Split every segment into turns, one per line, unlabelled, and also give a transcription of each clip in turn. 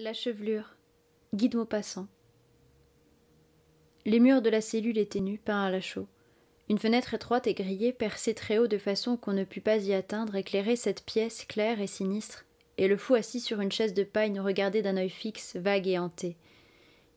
La chevelure. Guide Maupassant. Les murs de la cellule étaient nus, peints à la chaux. Une fenêtre étroite et grillée, percée très haut de façon qu'on ne pût pas y atteindre, éclairait cette pièce claire et sinistre, et le fou assis sur une chaise de paille nous regardait d'un œil fixe, vague et hanté.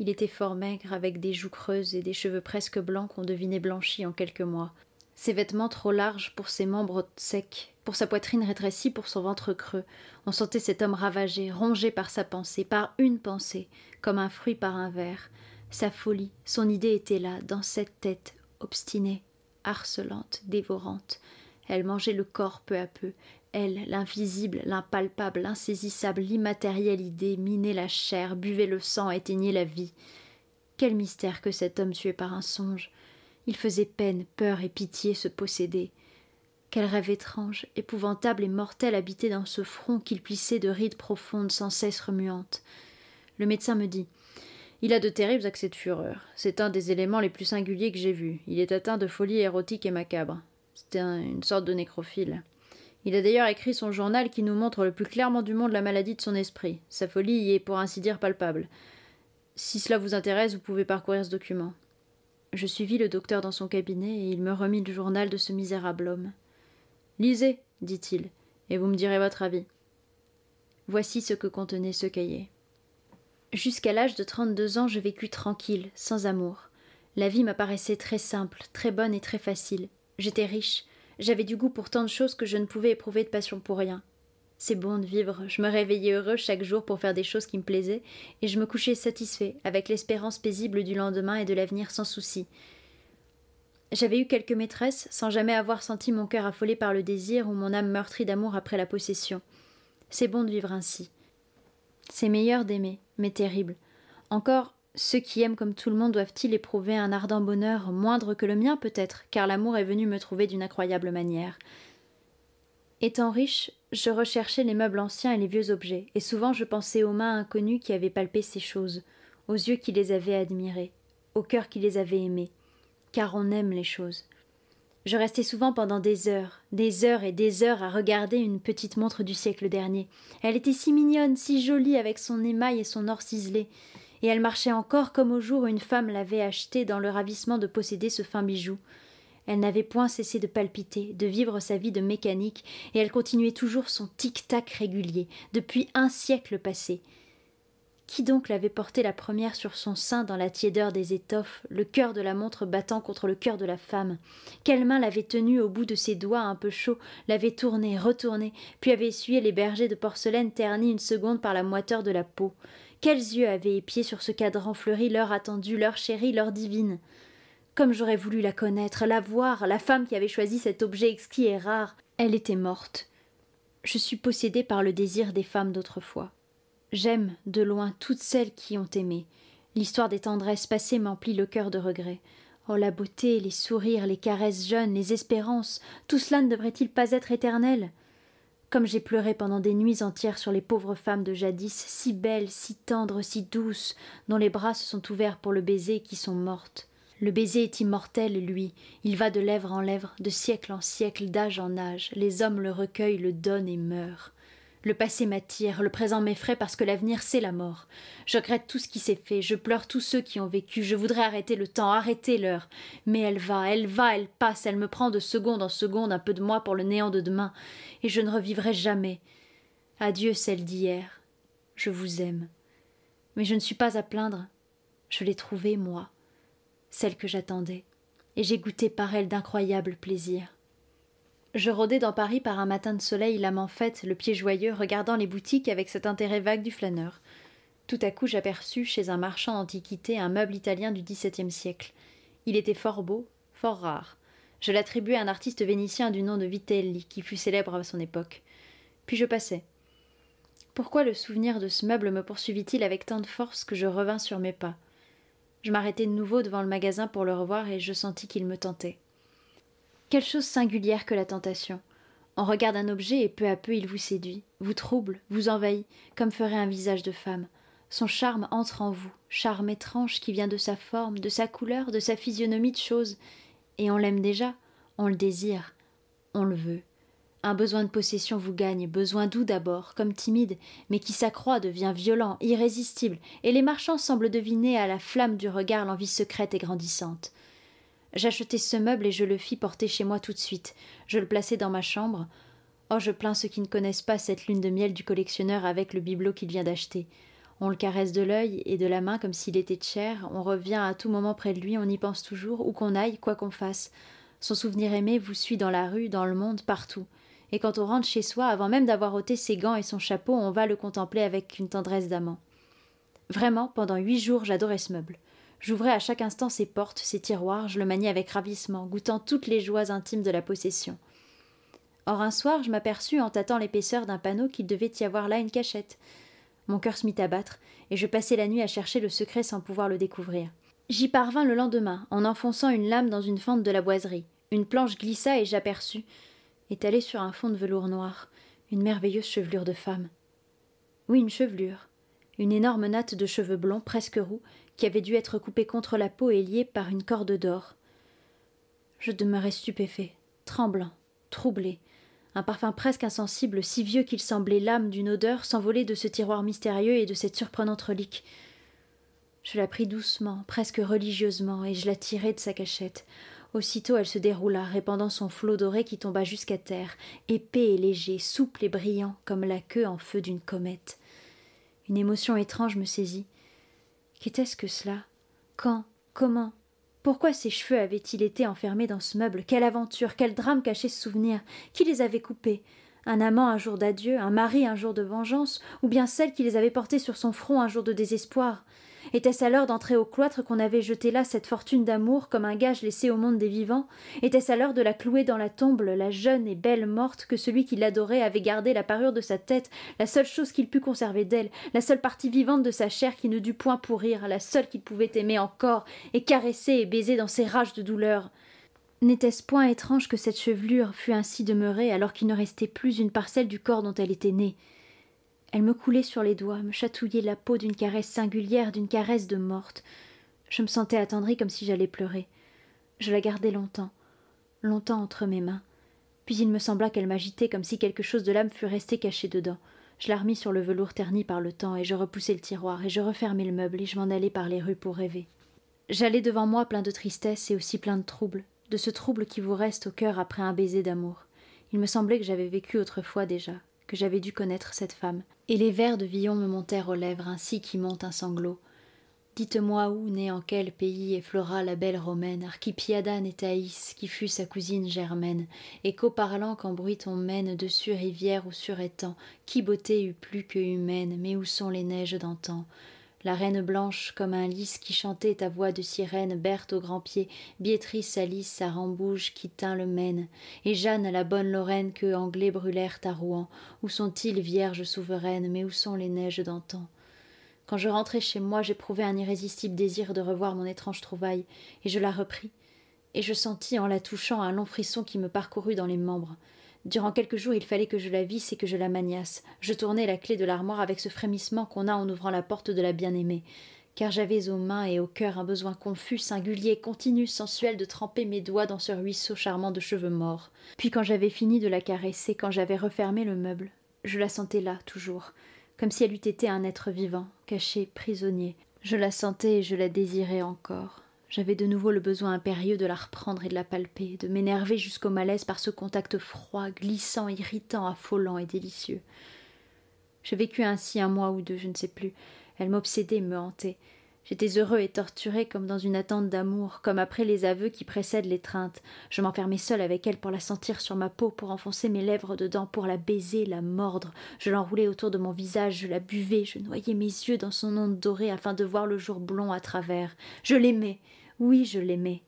Il était fort maigre, avec des joues creuses et des cheveux presque blancs qu'on devinait blanchis en quelques mois. Ses vêtements trop larges pour ses membres secs pour sa poitrine rétrécie, pour son ventre creux. On sentait cet homme ravagé, rongé par sa pensée, par une pensée, comme un fruit par un verre. Sa folie, son idée était là, dans cette tête obstinée, harcelante, dévorante. Elle mangeait le corps peu à peu. Elle, l'invisible, l'impalpable, l'insaisissable, l'immatérielle idée, minait la chair, buvait le sang, éteignait la vie. Quel mystère que cet homme tué par un songe. Il faisait peine, peur et pitié se posséder. Quel rêve étrange, épouvantable et mortel habitait dans ce front qu'il plissait de rides profondes sans cesse remuantes. Le médecin me dit Il a de terribles accès de fureur. C'est un des éléments les plus singuliers que j'ai vus. Il est atteint de folie érotique et macabre. C'était une sorte de nécrophile. Il a d'ailleurs écrit son journal qui nous montre le plus clairement du monde la maladie de son esprit. Sa folie y est pour ainsi dire palpable. Si cela vous intéresse, vous pouvez parcourir ce document. Je suivis le docteur dans son cabinet et il me remit le journal de ce misérable homme. Lisez, dit-il, et vous me direz votre avis. Voici ce que contenait ce cahier. Jusqu'à l'âge de trente-deux ans, je vécus tranquille, sans amour. La vie m'apparaissait très simple, très bonne et très facile. J'étais riche, j'avais du goût pour tant de choses que je ne pouvais éprouver de passion pour rien. C'est bon de vivre, je me réveillais heureux chaque jour pour faire des choses qui me plaisaient, et je me couchais satisfait, avec l'espérance paisible du lendemain et de l'avenir sans souci, j'avais eu quelques maîtresses sans jamais avoir senti mon cœur affolé par le désir ou mon âme meurtrie d'amour après la possession. C'est bon de vivre ainsi. C'est meilleur d'aimer, mais terrible. Encore, ceux qui aiment comme tout le monde doivent-ils éprouver un ardent bonheur, moindre que le mien peut-être, car l'amour est venu me trouver d'une incroyable manière. Étant riche, je recherchais les meubles anciens et les vieux objets, et souvent je pensais aux mains inconnues qui avaient palpé ces choses, aux yeux qui les avaient admirées, au cœur qui les avait aimées car on aime les choses. Je restais souvent pendant des heures, des heures et des heures à regarder une petite montre du siècle dernier. Elle était si mignonne, si jolie avec son émail et son or ciselé, et elle marchait encore comme au jour où une femme l'avait achetée dans le ravissement de posséder ce fin bijou. Elle n'avait point cessé de palpiter, de vivre sa vie de mécanique, et elle continuait toujours son tic-tac régulier, depuis un siècle passé. Qui donc l'avait portée la première sur son sein dans la tiédeur des étoffes, le cœur de la montre battant contre le cœur de la femme Quelle main l'avait tenue au bout de ses doigts un peu chaud, l'avait tournée, retournée, puis avait essuyé les bergers de porcelaine ternis une seconde par la moiteur de la peau Quels yeux avaient épié sur ce cadran fleuri l'heure attendue, l'heure chérie, l'heure divine comme j'aurais voulu la connaître, la voir, la femme qui avait choisi cet objet exquis et rare. Elle était morte. Je suis possédée par le désir des femmes d'autrefois. J'aime de loin toutes celles qui ont aimé. L'histoire des tendresses passées m'emplit le cœur de regrets. Oh la beauté, les sourires, les caresses jeunes, les espérances, tout cela ne devrait-il pas être éternel Comme j'ai pleuré pendant des nuits entières sur les pauvres femmes de jadis, si belles, si tendres, si douces, dont les bras se sont ouverts pour le baiser, qui sont mortes. Le baiser est immortel, lui. Il va de lèvre en lèvre, de siècle en siècle, d'âge en âge. Les hommes le recueillent, le donnent et meurent. Le passé m'attire, le présent m'effraie parce que l'avenir c'est la mort. Je regrette tout ce qui s'est fait, je pleure tous ceux qui ont vécu, je voudrais arrêter le temps, arrêter l'heure. Mais elle va, elle va, elle passe, elle me prend de seconde en seconde un peu de moi pour le néant de demain, et je ne revivrai jamais. Adieu celle d'hier. Je vous aime. Mais je ne suis pas à plaindre. Je l'ai trouvée, moi, celle que j'attendais, et j'ai goûté par elle d'incroyables plaisirs. Je rôdais dans Paris par un matin de soleil, lamant en fête, le pied joyeux, regardant les boutiques avec cet intérêt vague du flâneur. Tout à coup, j'aperçus chez un marchand d'antiquités un meuble italien du XVIIe siècle. Il était fort beau, fort rare. Je l'attribuai à un artiste vénitien du nom de Vitelli, qui fut célèbre à son époque. Puis je passais. Pourquoi le souvenir de ce meuble me poursuivit-il avec tant de force que je revins sur mes pas Je m'arrêtai de nouveau devant le magasin pour le revoir et je sentis qu'il me tentait. Quelle chose singulière que la tentation. On regarde un objet et peu à peu il vous séduit, vous trouble, vous envahit, comme ferait un visage de femme. Son charme entre en vous, charme étrange qui vient de sa forme, de sa couleur, de sa physionomie de choses. Et on l'aime déjà, on le désire, on le veut. Un besoin de possession vous gagne, besoin doux d'abord, comme timide, mais qui s'accroît, devient violent, irrésistible, et les marchands semblent deviner à la flamme du regard l'envie secrète et grandissante. J'achetai ce meuble et je le fis porter chez moi tout de suite. Je le plaçai dans ma chambre. Oh, je plains ceux qui ne connaissent pas cette lune de miel du collectionneur avec le bibelot qu'il vient d'acheter. On le caresse de l'œil et de la main comme s'il était cher. on revient à tout moment près de lui, on y pense toujours, où qu'on aille, quoi qu'on fasse. Son souvenir aimé vous suit dans la rue, dans le monde, partout. Et quand on rentre chez soi, avant même d'avoir ôté ses gants et son chapeau, on va le contempler avec une tendresse d'amant. Vraiment, pendant huit jours, j'adorais ce meuble. J'ouvrais à chaque instant ses portes, ses tiroirs, je le maniais avec ravissement, goûtant toutes les joies intimes de la possession. Or un soir, je m'aperçus en tâtant l'épaisseur d'un panneau qu'il devait y avoir là une cachette. Mon cœur se mit à battre, et je passai la nuit à chercher le secret sans pouvoir le découvrir. J'y parvins le lendemain, en enfonçant une lame dans une fente de la boiserie. Une planche glissa et j'aperçus, étalée sur un fond de velours noir, une merveilleuse chevelure de femme. Oui, une chevelure. Une énorme natte de cheveux blonds, presque roux, qui avait dû être coupé contre la peau et lié par une corde d'or. Je demeurais stupéfait, tremblant, troublé. Un parfum presque insensible, si vieux qu'il semblait l'âme d'une odeur, s'envolait de ce tiroir mystérieux et de cette surprenante relique. Je la pris doucement, presque religieusement, et je la tirai de sa cachette. Aussitôt elle se déroula, répandant son flot doré qui tomba jusqu'à terre, épais et léger, souple et brillant, comme la queue en feu d'une comète. Une émotion étrange me saisit. Qu'était-ce que cela Quand Comment Pourquoi ces cheveux avaient-ils été enfermés dans ce meuble Quelle aventure Quel drame cachait ce souvenir Qui les avait coupés un amant un jour d'adieu, un mari un jour de vengeance, ou bien celle qui les avait portés sur son front un jour de désespoir. Était-ce alors d'entrer au cloître qu'on avait jeté là cette fortune d'amour comme un gage laissé au monde des vivants Était-ce alors de la clouer dans la tombe, la jeune et belle morte, que celui qui l'adorait avait gardé la parure de sa tête, la seule chose qu'il pût conserver d'elle, la seule partie vivante de sa chair qui ne dut point pourrir, la seule qu'il pouvait aimer encore, et caresser et baiser dans ses rages de douleur N'était-ce point étrange que cette chevelure fût ainsi demeurée alors qu'il ne restait plus une parcelle du corps dont elle était née elle me coulait sur les doigts, me chatouillait la peau d'une caresse singulière, d'une caresse de morte. Je me sentais attendrie comme si j'allais pleurer. Je la gardais longtemps, longtemps entre mes mains. Puis il me sembla qu'elle m'agitait comme si quelque chose de l'âme fût resté caché dedans. Je la remis sur le velours terni par le temps, et je repoussai le tiroir, et je refermai le meuble, et je m'en allai par les rues pour rêver. J'allais devant moi plein de tristesse et aussi plein de trouble, de ce trouble qui vous reste au cœur après un baiser d'amour. Il me semblait que j'avais vécu autrefois déjà, que j'avais dû connaître cette femme, et les vers de Villon me montèrent aux lèvres ainsi qu'y monte un sanglot. Dites-moi où, née en quel pays, effleura la belle romaine, Archipiada et qui fut sa cousine germaine, et qu'au parlant qu'en bruit on mène, dessus rivière ou sur étang, qui beauté eût plus que humaine, mais où sont les neiges d'antan la reine blanche comme un lys qui chantait ta voix de sirène, Berthe au grand pied, Biétrice Alice à Rambouge qui tint le Maine, et Jeanne la bonne Lorraine que Anglais brûlèrent à Rouen. Où sont-ils, vierges souveraines, mais où sont les neiges d'antan Quand je rentrai chez moi, j'éprouvai un irrésistible désir de revoir mon étrange trouvaille, et je la repris, et je sentis en la touchant un long frisson qui me parcourut dans les membres. Durant quelques jours, il fallait que je la visse et que je la maniasse. Je tournais la clé de l'armoire avec ce frémissement qu'on a en ouvrant la porte de la bien-aimée, car j'avais aux mains et au cœur un besoin confus, singulier, continu, sensuel de tremper mes doigts dans ce ruisseau charmant de cheveux morts. Puis quand j'avais fini de la caresser, quand j'avais refermé le meuble, je la sentais là, toujours, comme si elle eût été un être vivant, caché, prisonnier. Je la sentais et je la désirais encore. J'avais de nouveau le besoin impérieux de la reprendre et de la palper, de m'énerver jusqu'au malaise par ce contact froid, glissant, irritant, affolant et délicieux. J'ai vécu ainsi un mois ou deux, je ne sais plus. Elle m'obsédait, me hantait. J'étais heureux et torturé comme dans une attente d'amour, comme après les aveux qui précèdent l'étreinte. Je m'enfermais seul avec elle pour la sentir sur ma peau, pour enfoncer mes lèvres dedans, pour la baiser, la mordre. Je l'enroulais autour de mon visage, je la buvais, je noyais mes yeux dans son onde dorée afin de voir le jour blond à travers. Je l'aimais. Oui, je l'aimais.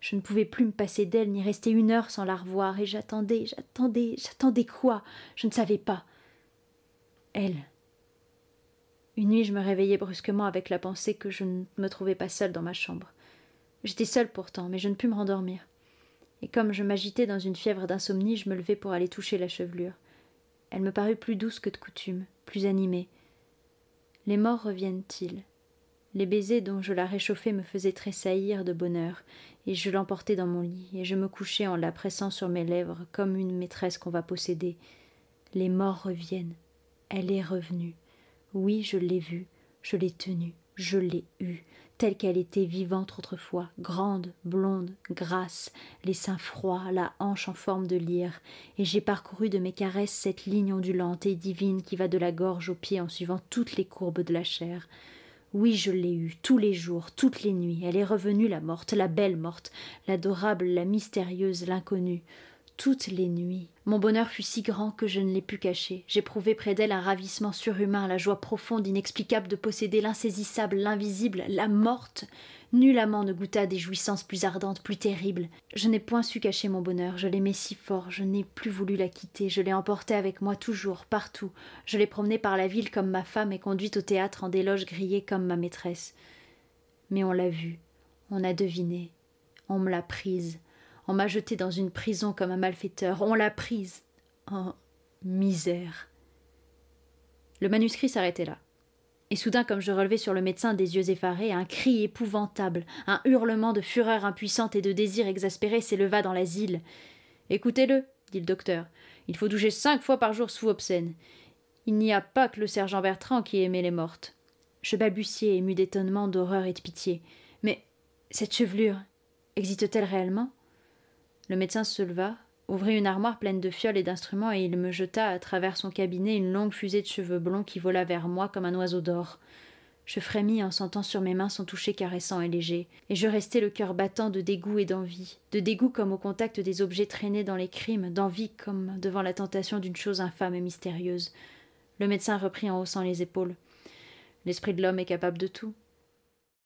Je ne pouvais plus me passer d'elle ni rester une heure sans la revoir, et j'attendais, j'attendais, j'attendais quoi Je ne savais pas. Elle. Une nuit, je me réveillai brusquement avec la pensée que je ne me trouvais pas seule dans ma chambre. J'étais seule pourtant, mais je ne pus me rendormir. Et comme je m'agitais dans une fièvre d'insomnie, je me levai pour aller toucher la chevelure. Elle me parut plus douce que de coutume, plus animée. Les morts reviennent-ils les baisers dont je la réchauffais me faisaient tressaillir de bonheur, et je l'emportais dans mon lit, et je me couchais en la pressant sur mes lèvres comme une maîtresse qu'on va posséder. Les morts reviennent. Elle est revenue. Oui, je l'ai vue, je l'ai tenue, je l'ai eue, telle qu'elle était vivante autrefois, grande, blonde, grasse, les seins froids, la hanche en forme de lyre, et j'ai parcouru de mes caresses cette ligne ondulante et divine qui va de la gorge aux pieds en suivant toutes les courbes de la chair. Oui, je l'ai eue, tous les jours, toutes les nuits. Elle est revenue, la morte, la belle morte, l'adorable, la mystérieuse, l'inconnue toutes les nuits. Mon bonheur fut si grand que je ne l'ai pu cacher. J'éprouvais près d'elle un ravissement surhumain, la joie profonde, inexplicable de posséder l'insaisissable, l'invisible, la morte. Nul amant ne goûta des jouissances plus ardentes, plus terribles. Je n'ai point su cacher mon bonheur, je l'aimais si fort, je n'ai plus voulu la quitter, je l'ai emportée avec moi toujours, partout. Je l'ai promenée par la ville comme ma femme et conduite au théâtre en des loges grillées comme ma maîtresse. Mais on l'a vue, on a deviné, on me l'a prise. On m'a jeté dans une prison comme un malfaiteur. On l'a prise. en misère. Le manuscrit s'arrêtait là. Et soudain, comme je relevais sur le médecin des yeux effarés, un cri épouvantable, un hurlement de fureur impuissante et de désir exaspéré s'éleva dans l'asile. Écoutez-le, dit le docteur. Il faut doucher cinq fois par jour sous obscène. Il n'y a pas que le sergent Bertrand qui aimait les mortes. Je balbutiai, ému d'étonnement, d'horreur et de pitié. Mais cette chevelure existe-t-elle réellement le médecin se leva, ouvrit une armoire pleine de fioles et d'instruments et il me jeta à travers son cabinet une longue fusée de cheveux blonds qui vola vers moi comme un oiseau d'or. Je frémis en sentant sur mes mains son toucher caressant et léger, et je restai le cœur battant de dégoût et d'envie, de dégoût comme au contact des objets traînés dans les crimes, d'envie comme devant la tentation d'une chose infâme et mystérieuse. Le médecin reprit en haussant les épaules. L'esprit de l'homme est capable de tout.